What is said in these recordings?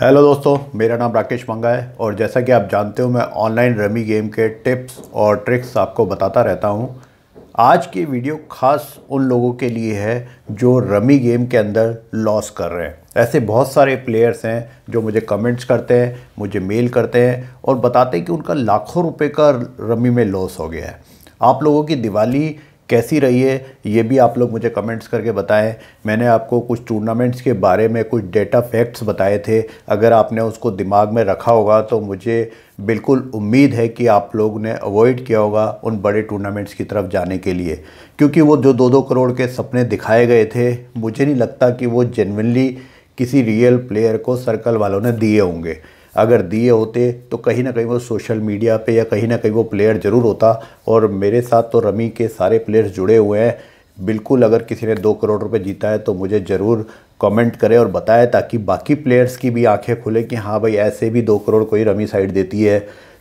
hello दोस्तों मेरा नाम राकेश मंगा है और जैसा कि आप जानते हो मैं ऑनलाइन रमी गेम के टिप्स और ट्रिक्स आपको बताता रहता हूं आज की वीडियो खास उन लोगों के लिए है जो रमी गेम के अंदर लॉस कर रहे हैं ऐसे बहुत सारे प्लेयर्स हैं जो मुझे कमेंट्स करते हैं मुझे मेल करते हैं और बताते हैं कि उनका लाखों रुपये का रमी में लॉस हो गया है आप लोगों की दिवाली कैसी रही है ये भी आप लोग मुझे कमेंट्स करके बताएं मैंने आपको कुछ टूर्नामेंट्स के बारे में कुछ डेटा फैक्ट्स बताए थे अगर आपने उसको दिमाग में रखा होगा तो मुझे बिल्कुल उम्मीद है कि आप लोग ने अवॉइड किया होगा उन बड़े टूर्नामेंट्स की तरफ जाने के लिए क्योंकि वो जो दो दो करोड़ के सपने दिखाए गए थे मुझे नहीं लगता कि वो जेनविनली किसी रियल प्लेयर को सर्कल वालों ने दिए होंगे अगर दिए होते तो कहीं ना कहीं वो सोशल मीडिया पे या कहीं ना कहीं वो प्लेयर ज़रूर होता और मेरे साथ तो रमी के सारे प्लेयर्स जुड़े हुए हैं बिल्कुल अगर किसी ने दो करोड़ रुपए जीता है तो मुझे ज़रूर कमेंट करें और बताएं ताकि बाकी प्लेयर्स की भी आंखें खुलें कि हाँ भाई ऐसे भी दो करोड़ कोई रमी साइड देती है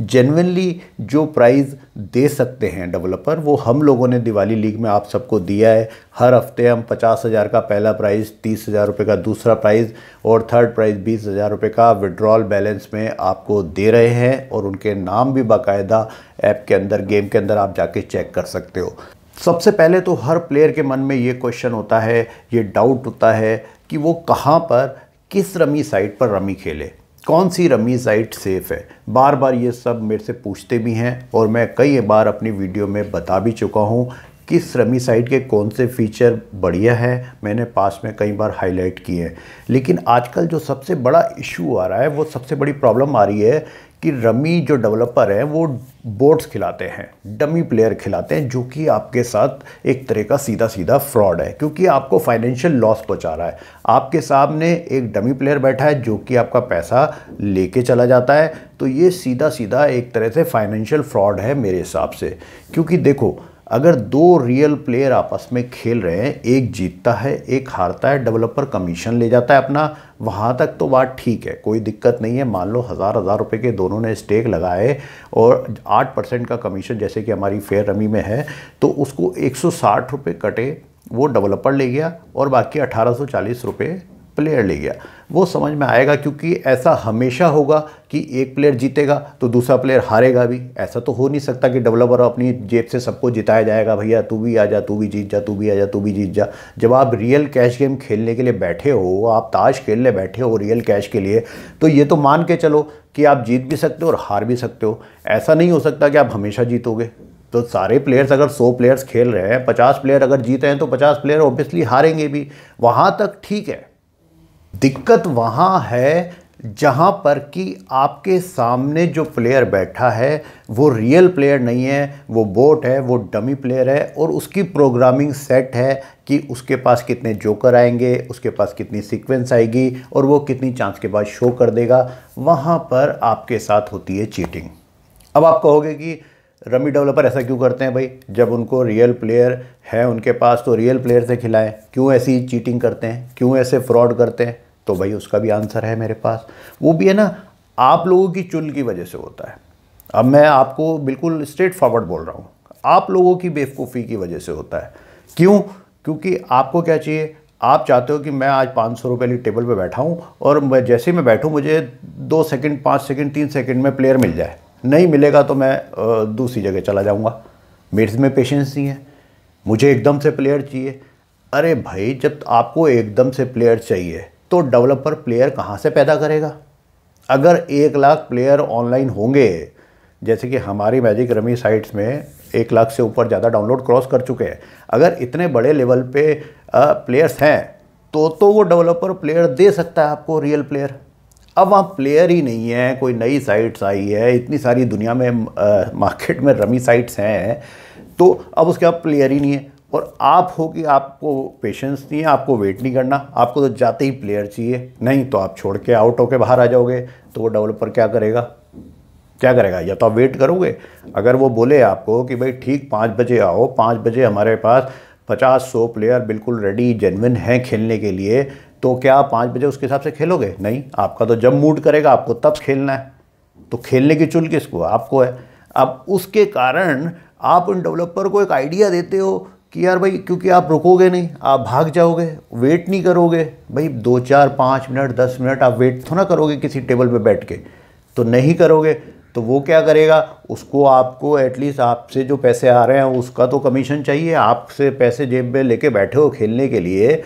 जेनविनली जो प्राइज़ दे सकते हैं डेवलपर वो हम लोगों ने दिवाली लीग में आप सबको दिया है हर हफ्ते हम पचास हज़ार का पहला प्राइज़ तीस हज़ार रुपये का दूसरा प्राइज़ और थर्ड प्राइज़ बीस हज़ार रुपये का विड्रॉल बैलेंस में आपको दे रहे हैं और उनके नाम भी बाकायदा ऐप के अंदर गेम के अंदर आप जाके चेक कर सकते हो सबसे पहले तो हर प्लेयर के मन में ये क्वेश्चन होता है ये डाउट होता है कि वो कहाँ पर किस रमी साइट पर रमी खेले कौन सी रमी साइट सेफ़ है बार बार ये सब मेरे से पूछते भी हैं और मैं कई बार अपनी वीडियो में बता भी चुका हूँ किस रमी साइट के कौन से फीचर बढ़िया है मैंने पास में कई बार हाईलाइट किए हैं लेकिन आजकल जो सबसे बड़ा इशू आ रहा है वो सबसे बड़ी प्रॉब्लम आ रही है कि रमी जो डेवलपर हैं वो बोर्ड्स खिलाते हैं डमी प्लेयर खिलाते हैं जो कि आपके साथ एक तरह का सीधा सीधा फ्रॉड है क्योंकि आपको फाइनेंशियल लॉस पहुंचा रहा है आपके सामने एक डमी प्लेयर बैठा है जो कि आपका पैसा लेके चला जाता है तो ये सीधा सीधा एक तरह से फाइनेंशियल फ्रॉड है मेरे हिसाब से क्योंकि देखो अगर दो रियल प्लेयर आपस में खेल रहे हैं एक जीतता है एक हारता है डेवलपर कमीशन ले जाता है अपना वहाँ तक तो बात ठीक है कोई दिक्कत नहीं है मान लो हज़ार हज़ार रुपये के दोनों ने स्टेक लगाए और आठ परसेंट का कमीशन जैसे कि हमारी फेयर रमी में है तो उसको एक सौ कटे वो डेवलपर ले गया और बाकी अठारह सौ प्लेयर ले गया वो समझ में आएगा क्योंकि ऐसा हमेशा होगा कि एक प्लेयर जीतेगा तो दूसरा प्लेयर हारेगा भी ऐसा तो हो नहीं सकता कि डेवलपर अपनी जेब से सबको जिताया जाएगा भैया तू भी आ जा तू भी जीत जा तू भी आ जा तू भी जीत जा जब आप रियल कैश गेम खेलने के लिए बैठे हो आप ताश खेलने बैठे हो रियल कैश के लिए तो ये तो मान के चलो कि आप जीत भी सकते हो और हार भी सकते हो ऐसा नहीं हो सकता कि आप हमेशा जीतोगे तो सारे प्लेयर्स अगर 100 प्लेयर्स खेल रहे हैं 50 प्लेयर अगर जीते हैं तो 50 प्लेयर ऑब्वियसली हारेंगे भी वहाँ तक ठीक है दिक्कत वहाँ है जहाँ पर कि आपके सामने जो प्लेयर बैठा है वो रियल प्लेयर नहीं है वो बोट है वो डमी प्लेयर है और उसकी प्रोग्रामिंग सेट है कि उसके पास कितने जोकर आएंगे उसके पास कितनी सीक्वेंस आएगी और वो कितनी चांस के बाद शो कर देगा वहाँ पर आपके साथ होती है चीटिंग अब आप कहोगे कि रमी डेवलपर ऐसा क्यों करते हैं भाई जब उनको रियल प्लेयर है उनके पास तो रियल प्लेयर से खिलाएं क्यों ऐसी चीटिंग करते हैं क्यों ऐसे फ्रॉड करते हैं तो भाई उसका भी आंसर है मेरे पास वो भी है ना आप लोगों की चुल की वजह से होता है अब मैं आपको बिल्कुल स्ट्रेट फॉरवर्ड बोल रहा हूँ आप लोगों की बेवकूफ़ी की वजह से होता है क्यों क्योंकि आपको क्या चाहिए आप चाहते हो कि मैं आज पाँच सौ रुपये वाली टेबल पर बैठा हूँ और मैं जैसे ही मैं बैठूँ मुझे दो सेकंड पाँच सेकंड तीन सेकंड में प्लेयर मिल जाए नहीं मिलेगा तो मैं दूसरी जगह चला जाऊँगा मेरे में पेशेंस नहीं है मुझे एकदम से प्लेयर चाहिए अरे भाई जब आपको एकदम से प्लेयर चाहिए तो डेवलपर प्लेयर कहाँ से पैदा करेगा अगर एक लाख प्लेयर ऑनलाइन होंगे जैसे कि हमारी मैजिक रमी साइट्स में एक लाख से ऊपर ज़्यादा डाउनलोड क्रॉस कर चुके हैं अगर इतने बड़े लेवल पे प्लेयर्स हैं तो तो वो डेवलपर प्लेयर दे सकता है आपको रियल प्लेयर अब वहाँ प्लेयर ही नहीं है कोई नई साइट्स आई है इतनी सारी दुनिया में आ, मार्केट में रमी साइट्स हैं तो अब उसके बाद प्लेयर ही नहीं है और आप हो कि आपको पेशेंस नहीं है आपको वेट नहीं करना आपको तो जाते ही प्लेयर चाहिए नहीं तो आप छोड़ के आउट होके बाहर आ जाओगे तो वो डेवलपर क्या करेगा क्या करेगा या तो आप वेट करोगे अगर वो बोले आपको कि भाई ठीक पाँच बजे आओ पाँच बजे हमारे पास पचास सौ प्लेयर बिल्कुल रेडी जेनविन हैं खेलने के लिए तो क्या आप पाँच बजे उसके हिसाब से खेलोगे नहीं आपका तो जब मूड करेगा आपको तब खेलना है तो खेलने की चुल किसको आपको है अब उसके कारण आप उन डेवलपर को एक आइडिया देते हो कि यार भाई क्योंकि आप रुकोगे नहीं आप भाग जाओगे वेट नहीं करोगे भाई दो चार पाँच मिनट दस मिनट आप वेट थोड़ा करोगे किसी टेबल पे बैठ के तो नहीं करोगे तो वो क्या करेगा उसको आपको एटलीस्ट आपसे जो पैसे आ रहे हैं उसका तो कमीशन चाहिए आपसे पैसे जेब में लेके बैठे हो खेलने के लिए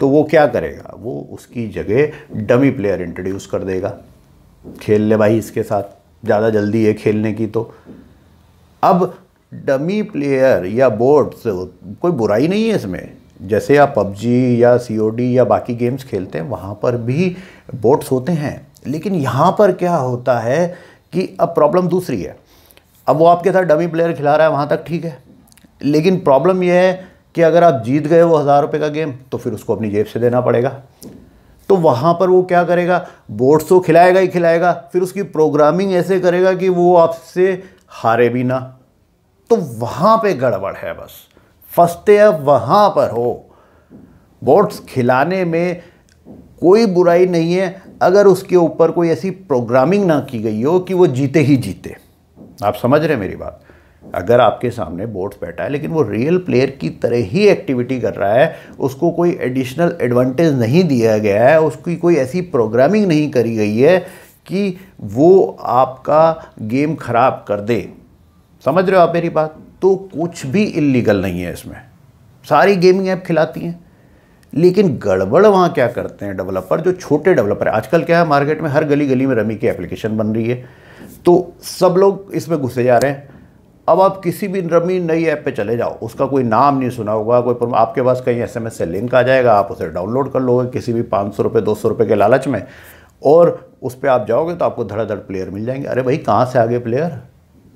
तो वो क्या करेगा वो उसकी जगह डमी प्लेयर इंट्रोड्यूस कर देगा खेल ले भाई इसके साथ ज़्यादा जल्दी है खेलने की तो अब डमी प्लेयर या बोर्ड्स कोई बुराई नहीं है इसमें जैसे आप पबजी या सी या बाकी गेम्स खेलते हैं वहाँ पर भी बोट्स होते हैं लेकिन यहाँ पर क्या होता है कि अब प्रॉब्लम दूसरी है अब वो आपके साथ डमी प्लेयर खिला रहा है वहाँ तक ठीक है लेकिन प्रॉब्लम यह है कि अगर आप जीत गए वो हज़ार रुपये का गेम तो फिर उसको अपनी जेब से देना पड़ेगा तो वहाँ पर वो क्या करेगा बोर्ड्स तो खिलाएगा ही खिलाएगा फिर उसकी प्रोग्रामिंग ऐसे करेगा कि वो आपसे हारे भी ना तो वहाँ पे गड़बड़ है बस फंसते अब वहाँ पर हो बोर्ड्स खिलाने में कोई बुराई नहीं है अगर उसके ऊपर कोई ऐसी प्रोग्रामिंग ना की गई हो कि वो जीते ही जीते आप समझ रहे हैं मेरी बात अगर आपके सामने बोर्ड्स बैठा है लेकिन वो रियल प्लेयर की तरह ही एक्टिविटी कर रहा है उसको कोई एडिशनल एडवांटेज नहीं दिया गया है उसकी कोई ऐसी प्रोग्रामिंग नहीं करी गई है कि वो आपका गेम ख़राब कर दे समझ रहे हो आप मेरी बात तो कुछ भी इलीगल नहीं है इसमें सारी गेमिंग ऐप खिलाती हैं लेकिन गड़बड़ वहाँ क्या करते हैं डेवलपर जो छोटे डेवलपर है आजकल क्या है मार्केट में हर गली गली में रमी की एप्लीकेशन बन रही है तो सब लोग इसमें घुसे जा रहे हैं अब आप किसी भी रमी नई ऐप पे चले जाओ उसका कोई नाम नहीं सुना होगा कोई आपके पास कहीं एस एम एस से लिंक आ जाएगा आप उसे डाउनलोड कर लोगे किसी भी पाँच सौ रुपये दो सौ रुपये के लालच में और उस पर आप जाओगे तो आपको धड़ाधड़ प्लेयर मिल जाएंगे अरे भाई कहाँ से आगे प्लेयर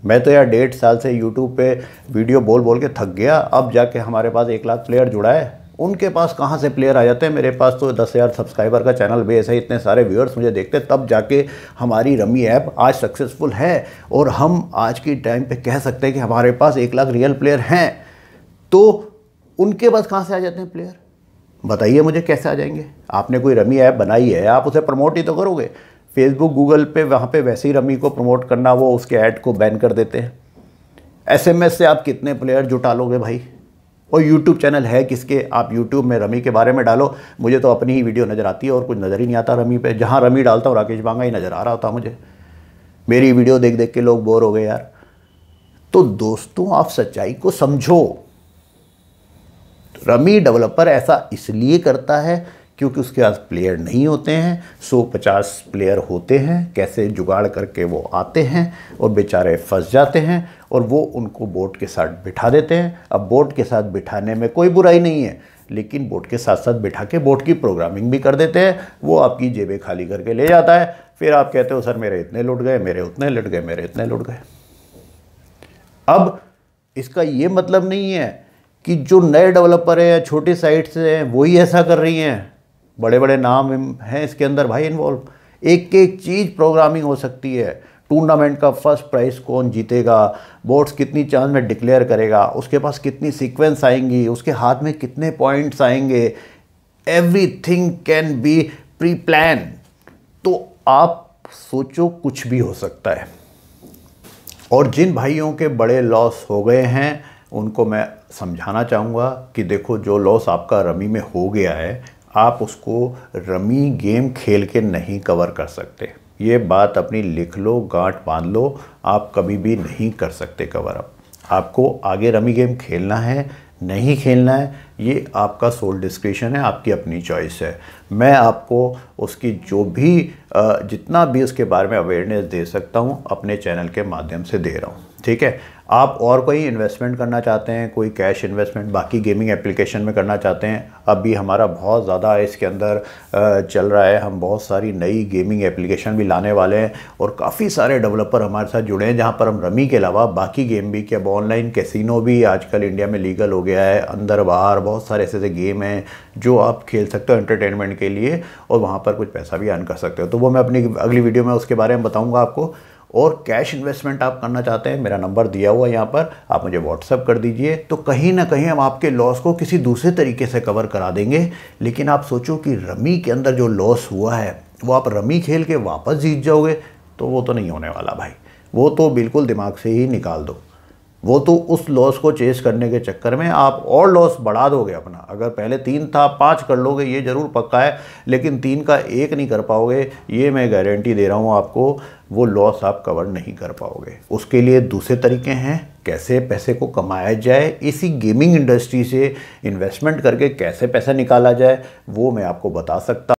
मैं तो यार डेढ़ साल से यूट्यूब पर वीडियो बोल बोल के थक गया अब जाके हमारे पास एक लाख प्लेयर जुड़ा है उनके पास कहाँ से प्लेयर आ जाते हैं मेरे पास तो दस हज़ार सब्सक्राइबर का चैनल बेस है इतने सारे व्यूअर्स मुझे देखते तब जाके हमारी रमी ऐप आज सक्सेसफुल है और हम आज के टाइम पे कह सकते हैं कि हमारे पास एक लाख रियल प्लेयर हैं तो उनके पास कहाँ से आ जाते हैं प्लेयर बताइए मुझे कैसे आ जाएंगे आपने कोई रमी ऐप बनाई है आप उसे प्रमोट ही तो करोगे फेसबुक गूगल पे वहाँ पे वैसे ही रमी को प्रमोट करना वो उसके ऐड को बैन कर देते हैं एसएमएस से आप कितने प्लेयर जुटा लोगे भाई और यूट्यूब चैनल है किसके आप यूट्यूब में रमी के बारे में डालो मुझे तो अपनी ही वीडियो नज़र आती है और कुछ नज़र ही नहीं आता रमी पे जहाँ रमी डालता हूँ राकेश बांगा ही नज़र आ रहा होता मुझे मेरी वीडियो देख देख के लोग बोर हो गए यार तो दोस्तों आप सच्चाई को समझो रमी डेवलपर ऐसा इसलिए करता है क्योंकि उसके पास प्लेयर नहीं होते हैं 150 प्लेयर होते हैं कैसे जुगाड़ करके वो आते हैं और बेचारे फंस जाते हैं और वो उनको बोर्ड के साथ बिठा देते हैं अब बोर्ड के साथ बिठाने में कोई बुराई नहीं है लेकिन बोर्ड के साथ साथ बिठा के बोर्ड की प्रोग्रामिंग भी कर देते हैं वो आपकी जेबें खाली करके ले जाता है फिर आप कहते हो सर मेरे इतने लुट गए मेरे उतने लुट गए मेरे इतने लुट गए अब इसका ये मतलब नहीं है कि जो नए डेवलपर हैं छोटे साइट्स हैं वही ऐसा कर रही हैं बड़े बड़े नाम हैं इसके अंदर भाई इन्वॉल्व एक एक चीज़ प्रोग्रामिंग हो सकती है टूर्नामेंट का फर्स्ट प्राइज़ कौन जीतेगा बोर्ड्स कितनी चांस में डिक्लेयर करेगा उसके पास कितनी सीक्वेंस आएंगी उसके हाथ में कितने पॉइंट्स आएंगे everything can be pre plan तो आप सोचो कुछ भी हो सकता है और जिन भाइयों के बड़े लॉस हो गए हैं उनको मैं समझाना चाहूँगा कि देखो जो लॉस आपका रमी में हो गया है आप उसको रमी गेम खेल के नहीं कवर कर सकते ये बात अपनी लिख लो गांठ बांध लो आप कभी भी नहीं कर सकते कवर अप आपको आगे रमी गेम खेलना है नहीं खेलना है ये आपका सोल डिस्क्रिप्शन है आपकी अपनी चॉइस है मैं आपको उसकी जो भी जितना भी उसके बारे में अवेयरनेस दे सकता हूँ अपने चैनल के माध्यम से दे रहा हूँ ठीक है आप और कोई इन्वेस्टमेंट करना चाहते हैं कोई कैश इन्वेस्टमेंट बाकी गेमिंग एप्लीकेशन में करना चाहते हैं अभी हमारा बहुत ज़्यादा इसके अंदर चल रहा है हम बहुत सारी नई गेमिंग एप्लीकेशन भी लाने वाले हैं और काफ़ी सारे डेवलपर हमारे साथ जुड़े हैं जहाँ पर हम रमी के अलावा बाकी गेम भी क्या ऑनलाइन कैसिनो भी आजकल इंडिया में लीगल हो गया है अंदर बाहर बहुत सारे ऐसे ऐसे गेम हैं जो आप खेल सकते हो एंटरटेनमेंट के लिए और वहाँ पर कुछ पैसा भी अर्न कर सकते हो तो वो मैं अपनी अगली वीडियो में उसके बारे में बताऊँगा आपको और कैश इन्वेस्टमेंट आप करना चाहते हैं मेरा नंबर दिया हुआ है यहाँ पर आप मुझे व्हाट्सअप कर दीजिए तो कहीं ना कहीं हम आपके लॉस को किसी दूसरे तरीके से कवर करा देंगे लेकिन आप सोचो कि रमी के अंदर जो लॉस हुआ है वो आप रमी खेल के वापस जीत जाओगे तो वो तो नहीं होने वाला भाई वो तो बिल्कुल दिमाग से ही निकाल दो वो तो उस लॉस को चेस करने के चक्कर में आप और लॉस बढ़ा दोगे अपना अगर पहले तीन था पाँच कर लोगे ये ज़रूर पक्का है लेकिन तीन का एक नहीं कर पाओगे ये मैं गारंटी दे रहा हूँ आपको वो लॉस आप कवर नहीं कर पाओगे उसके लिए दूसरे तरीके हैं कैसे पैसे को कमाया जाए इसी गेमिंग इंडस्ट्री से इन्वेस्टमेंट करके कैसे पैसा निकाला जाए वो मैं आपको बता सकता